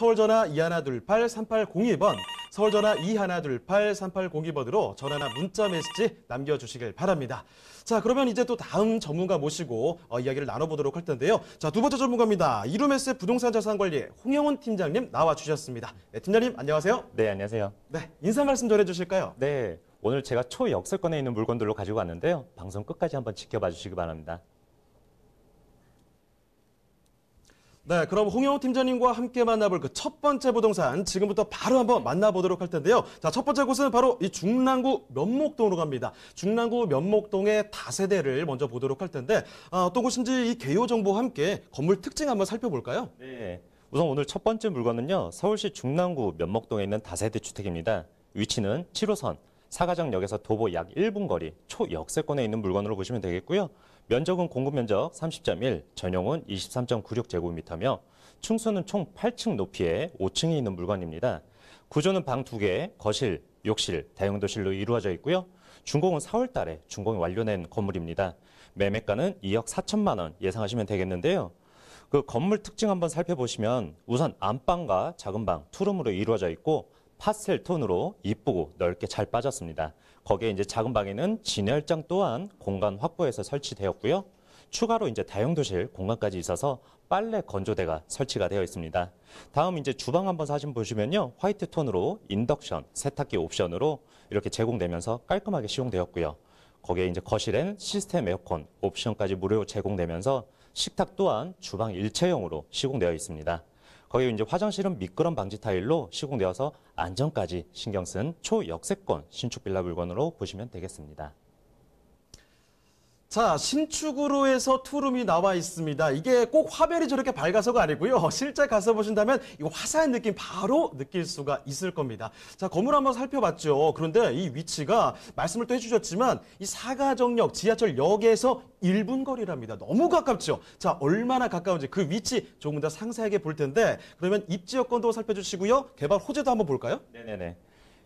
서울전화 2128-3802번, 서울전화 2128-3802번으로 전화나 문자 메시지 남겨주시길 바랍니다. 자, 그러면 이제 또 다음 전문가 모시고 어, 이야기를 나눠보도록 할 텐데요. 자, 두 번째 전문가입니다. 이룸에스 부동산 자산관리 홍영훈 팀장님 나와주셨습니다. 네, 팀장님 안녕하세요. 네, 안녕하세요. 네, 인사 말씀 전해주실까요? 네, 오늘 제가 초역세권에 있는 물건들로 가지고 왔는데요. 방송 끝까지 한번 지켜봐 주시기 바랍니다. 네, 그럼 홍영호 팀장님과 함께 만나볼 그 첫 번째 부동산 지금부터 바로 한번 만나보도록 할 텐데요. 자, 첫 번째 곳은 바로 이 중랑구 면목동으로 갑니다. 중랑구 면목동의 다세대를 먼저 보도록 할 텐데 아, 어떤 곳인지 이 개요 정보 함께 건물 특징 한번 살펴볼까요? 네. 우선 오늘 첫 번째 물건은요. 서울시 중랑구 면목동에 있는 다세대 주택입니다. 위치는 7호선 사가정역에서 도보 약 1분 거리 초역세권에 있는 물건으로 보시면 되겠고요. 면적은 공급 면적 30.1, 전용은 23.96제곱미터며 충수는 총 8층 높이에 5층이 있는 물건입니다. 구조는 방 2개, 거실, 욕실, 대형도실로 이루어져 있고요. 준공은 4월 달에 준공이 완료된 건물입니다. 매매가는 2억 4천만 원 예상하시면 되겠는데요. 그 건물 특징 한번 살펴보시면 우선 안방과 작은 방, 투룸으로 이루어져 있고 파스텔 톤으로 이쁘고 넓게 잘 빠졌습니다. 거기에 이제 작은 방에는 진열장 또한 공간 확보해서 설치되었고요. 추가로 이제 다용도실 공간까지 있어서 빨래 건조대가 설치가 되어 있습니다. 다음 이제 주방 한번 사진 보시면요. 화이트 톤으로 인덕션, 세탁기 옵션으로 이렇게 제공되면서 깔끔하게 시공되었고요. 거기에 이제 거실엔 시스템 에어컨 옵션까지 무료 제공되면서 식탁 또한 주방 일체형으로 시공되어 있습니다. 거기 이제 화장실은 미끄럼 방지 타일로 시공되어서 안전까지 신경 쓴 초역세권 신축 빌라 물건으로 보시면 되겠습니다. 자, 신축으로 해서 투룸이 나와 있습니다. 이게 꼭 화면이 저렇게 밝아서가 아니고요. 실제 가서 보신다면 이 화사한 느낌 바로 느낄 수가 있을 겁니다. 자, 건물 한번 살펴봤죠. 그런데 이 위치가 말씀을 또 해주셨지만 이 사가정역 지하철역에서 1분 거리랍니다. 너무 가깝죠. 자, 얼마나 가까운지 그 위치 조금 더 상세하게 볼 텐데 그러면 입지 여건도 살펴주시고요. 개발 호재도 한번 볼까요? 네네네.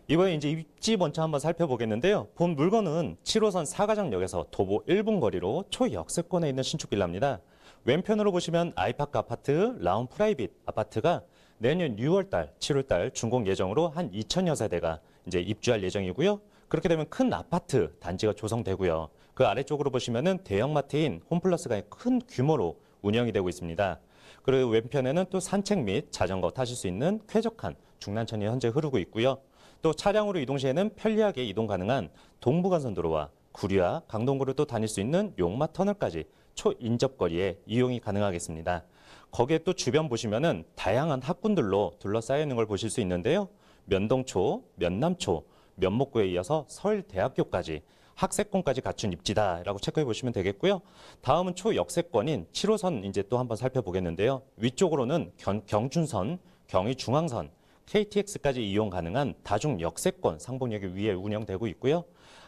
이번에 이제 입지 먼저 한번 살펴보겠는데요. 본 물건은 7호선 사가장역에서 도보 1분 거리로 초역세권에 있는 신축 빌라입니다. 왼편으로 보시면 아이파크 아파트, 라운 프라이빗 아파트가 내년 6월달, 7월달 준공 예정으로 한 2천여 세대가 이제 입주할 예정이고요. 그렇게 되면 큰 아파트 단지가 조성되고요. 그 아래쪽으로 보시면은 대형마트인 홈플러스가 큰 규모로 운영이 되고 있습니다. 그리고 왼편에는 또 산책 및 자전거 타실 수 있는 쾌적한 중난천이 현재 흐르고 있고요. 또 차량으로 이동 시에는 편리하게 이동 가능한 동부간선도로와 구리와 강동구를 또 다닐 수 있는 용마 터널까지 초인접 거리에 이용이 가능하겠습니다. 거기에 또 주변 보시면은 다양한 학군들로 둘러싸여 있는 걸 보실 수 있는데요. 면동초, 면남초, 면목구에 이어서 서울대학교까지 학세권까지 갖춘 입지다라고 체크해 보시면 되겠고요. 다음은 초역세권인 7호선 이제 또 한번 살펴보겠는데요. 위쪽으로는 경, 경춘선, 경의중앙선, KTX까지 이용 가능한 다중 역세권 상봉역이 위에 운영되고 있고요.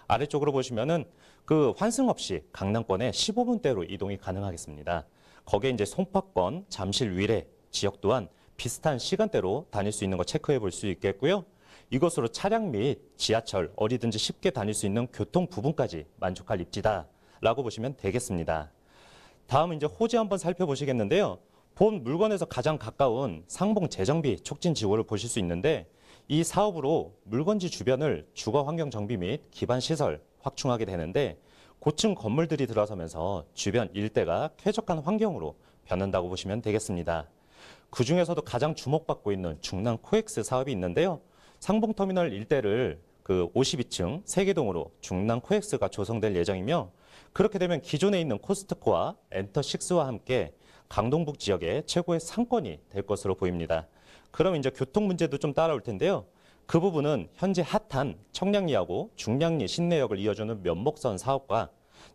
아래쪽으로 보시면은 그 환승 없이 강남권에 15분대로 이동이 가능하겠습니다. 거기에 이제 송파권, 잠실 위례 지역 또한 비슷한 시간대로 다닐 수 있는 거 체크해 볼 수 있겠고요. 이것으로 차량 및 지하철 어디든지 쉽게 다닐 수 있는 교통 부분까지 만족할 입지다라고 보시면 되겠습니다. 다음 은 이제 호재 한번 살펴보시겠는데요. 본 물건에서 가장 가까운 상봉 재정비 촉진 지원을 보실 수 있는데 이 사업으로 물건지 주변을 주거 환경 정비 및 기반 시설 확충하게 되는데 고층 건물들이 들어서면서 주변 일대가 쾌적한 환경으로 변한다고 보시면 되겠습니다. 그 중에서도 가장 주목받고 있는 중남 코엑스 사업이 있는데요. 상봉터미널 일대를 그 52층 세계동으로 중남 코엑스가 조성될 예정이며 그렇게 되면 기존에 있는 코스트코와 엔터식스와 함께 강동북 지역의 최고의 상권이 될 것으로 보입니다. 그럼 이제 교통 문제도 좀 따라올 텐데요. 그 부분은 현재 핫한 청량리하고 중량리 신내역을 이어주는 면목선 사업과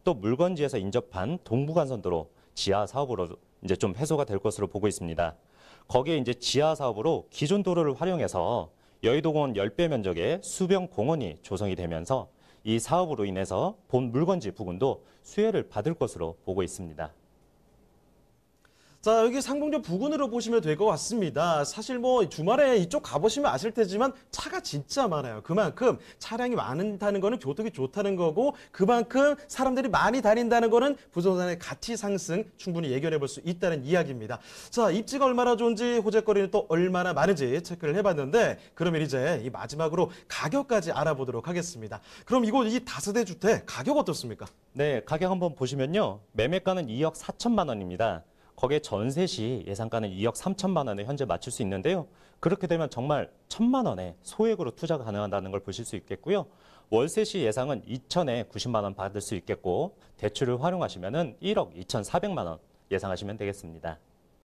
또 물건지에서 인접한 동부간선도로 지하 사업으로 이제 좀 해소가 될 것으로 보고 있습니다. 거기에 이제 지하 사업으로 기존 도로를 활용해서 여의도공원 10배 면적의 수변 공원이 조성이 되면서 이 사업으로 인해서 본 물건지 부근도 수혜를 받을 것으로 보고 있습니다. 자 여기 상봉역 부근으로 보시면 될 것 같습니다. 사실 뭐 주말에 이쪽 가보시면 아실 테지만 차가 진짜 많아요. 그만큼 차량이 많다는 거는 교통이 좋다는 거고 그만큼 사람들이 많이 다닌다는 거는 부동산의 가치 상승 충분히 예견해 볼 수 있다는 이야기입니다. 자 입지가 얼마나 좋은지 호재거리는 또 얼마나 많은지 체크를 해봤는데 그러면 이제 이 마지막으로 가격까지 알아보도록 하겠습니다. 그럼 이곳 이 다세대 주택 가격 어떻습니까? 네 가격 한번 보시면요 매매가는 2억 4천만 원입니다. 거기에 전세 시 예상가는 2억 3천만 원에 현재 맞출 수 있는데요. 그렇게 되면 정말 천만 원의 소액으로 투자 가능하다는 걸 보실 수 있겠고요. 월세 시 예상은 2천에 90만 원 받을 수 있겠고 대출을 활용하시면은 1억 2,400만 원 예상하시면 되겠습니다.